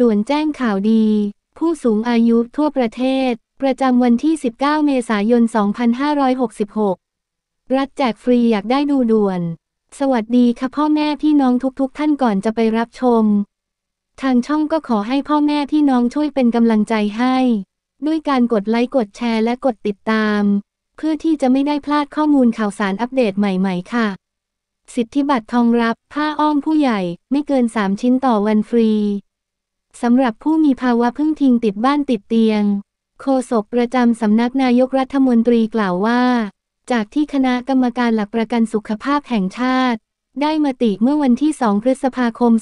ด่วนแจ้งข่าวดี ผู้สูงอายุทั่วประเทศ ประจำวันที่ 19 เมษายน 2566 รัฐแจกฟรีอยากได้ดูด่วน สวัสดีค่ะพ่อแม่พี่น้องทุกๆทท่านก่อนจะไปรับชม ทางช่องก็ขอให้พ่อแม่พี่น้องช่วยเป็นกำลังใจให้ ด้วยการกดไลค์ กดแชร์และกดติดตาม เพื่อที่จะไม่ได้พลาดข้อมูลข่าวสารอัปเดตใหม่ๆค่ะ สิทธิบัตรทองรับ ผ้าอ้อมผู้ใหญ่ไม่เกิน3ชิ้นต่อวันฟรีสำหรับผู้มีภาวะพึ่งทิงติดบ้านติดเตียง โฆษกประจำสำนักนายกรัฐมนตรีกล่าวว่า จากที่คณะกรรมการหลักประกันสุขภาพแห่งชาติ ได้มติเมื่อวันที่ 2 พฤษภาคม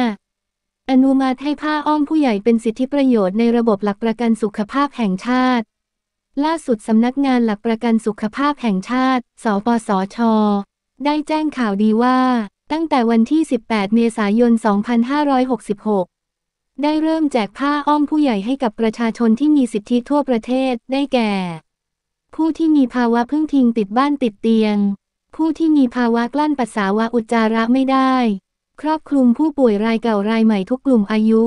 2565 อนุมัติให้ผ้าอ้อมผู้ใหญ่เป็นสิทธิประโยชน์ในระบบหลักประกันสุขภาพแห่งชาติ ล่าสุดสำนักงานหลักประกันสุขภาพแห่งชาติ สปสช ได้แจ้งข่าวดีว่าตั้งแต่วันที่ 18 เมษายน 2566 ได้เริ่มแจกผ้าอ้อมผู้ใหญ่ให้กับประชาชนที่มีสิทธิทั่วประเทศได้แก่ ผู้ที่มีภาวะพึ่งทิงติดบ้านติดเตียง ผู้ที่มีภาวะกลั้นปัสสาวะอุจจาระไม่ได้ ครอบคลุมผู้ป่วยรายเก่ารายใหม่ทุกกลุ่มอายุ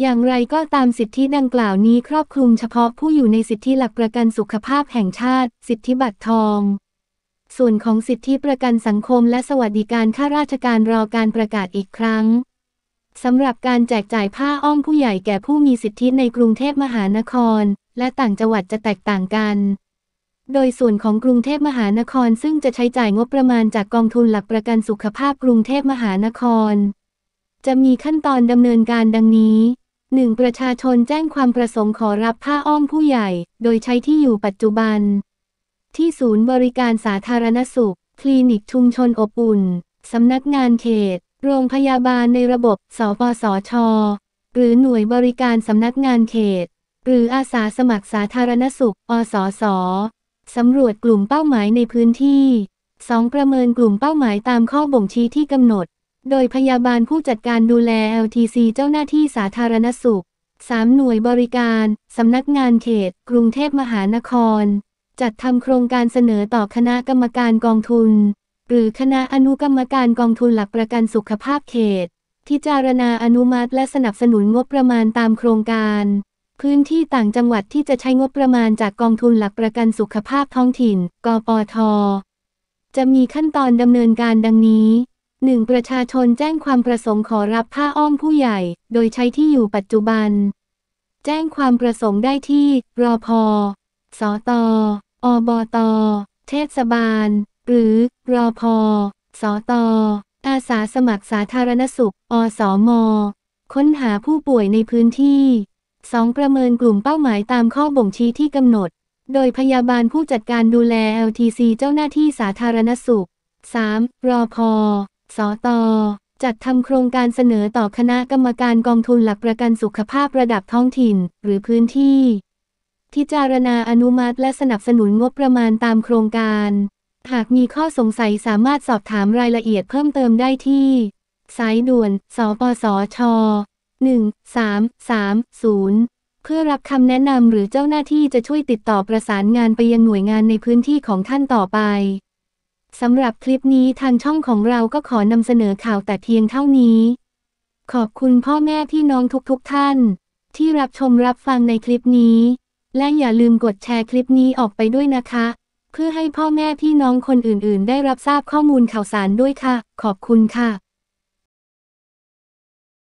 อย่างไรก็ตามสิทธิดังกล่าวนี้ครอบคลุมเฉพาะผู้อยู่ในสิทธิหลักประกันสุขภาพแห่งชาติ สิทธิบัตรทองส่วนของสิทธิประกันสังคมและสวัสดิการข้าราชการรอการประกาศอีกครั้งสำหรับการแจกจ่ายผ้าอ้อมผู้ใหญ่แก่ผู้มีสิทธิในกรุงเทพมหานคร และต่างจังหวัดจะแตกต่างกัน โดยส่วนของกรุงเทพมหานครซึ่งจะใช้จ่ายงบประมาณจากกองทุนหลักประกันสุขภาพกรุงเทพมหานคร จะมีขั้นตอนดำเนินการดังนี้ 1. ประชาชนแจ้งความประสงค์ขอรับผ้าอ้อมผู้ใหญ่ โดยใช้ที่อยู่ปัจจุบันที่ศูนย์บริการสาธารณสุข คลินิกชุมชน อบอุ่น สำนักงานเขต โรงพยาบาลในระบบสปสช หรือหน่วยบริการสำนักงานเขต หรืออาสาสมัครสาธารณสุขอสสสำรวจกลุ่มเป้าหมายในพื้นที่ 2. ประเมินกลุ่มเป้าหมายตามข้อบ่งชี้ที่กำหนด โดยพยาบาลผู้จัดการดูแล LTC เจ้าหน้าที่สาธารณสุข 3. หน่วยบริการสำนักงานเขตกรุงเทพมหานครจัดทำโครงการเสนอต่อคณะกรรมการกองทุน หรือคณะอนุกรรมการกองทุนหลักประกันสุขภาพเขตที่จารณาอนุมัติและสนับสนุนงบประมาณตามโครงการ พื้นที่ต่างจังหวัดที่จะใช้งบประมาณจากกองทุนหลักประกันสุขภาพท้องถิ่นกปทจะมีขั้นตอนดำเนินการดังนี้ 1. ประชาชนแจ้งความประสงค์ขอรับผ้าอ้อมผู้ใหญ่ โดยใช้ที่อยู่ปัจจุบัน แจ้งความประสงค์ได้ที่รอพอสอตออบต เทศบาล หรือรอพอสอตออาสาสมัครสาธารณสุขอสอมอค้นหาผู้ป่วยในพื้นที่ 2. ประเมินกลุ่มเป้าหมายตามข้อบ่งชี้ที่กำหนด โดยพยาบาลผู้จัดการดูแล LTC เจ้าหน้าที่สาธารณสุข 3. รอพอสอตอจัดทำโครงการเสนอต่อคณะกรรมการกองทุนหลักประกันสุขภาพระดับท้องถิ่น หรือพื้นที่พิจารณาอนุมัติและสนับสนุนงบประมาณตามโครงการ หากมีข้อสงสัยสามารถสอบถามรายละเอียดเพิ่มเติมได้ที่ สายด่วน สปสช 1330 เพื่อรับคำแนะนำหรือเจ้าหน้าที่จะช่วยติดต่อประสานงานไปยังหน่วยงานในพื้นที่ของท่านต่อไป สำหรับคลิปนี้ทางช่องของเราก็ขอนำเสนอข่าวแต่เพียงเท่านี้ ขอบคุณพ่อแม่พี่น้องทุกๆทท่าน ที่รับชมรับฟังในคลิปนี้และอย่าลืมกดแชร์คลิปนี้ออกไปด้วยนะคะ เพื่อให้พ่อแม่พี่น้องคนอื่นๆ ได้รับทราบข้อมูลข่าวสารด้วยค่ะ ขอบคุณค่ะ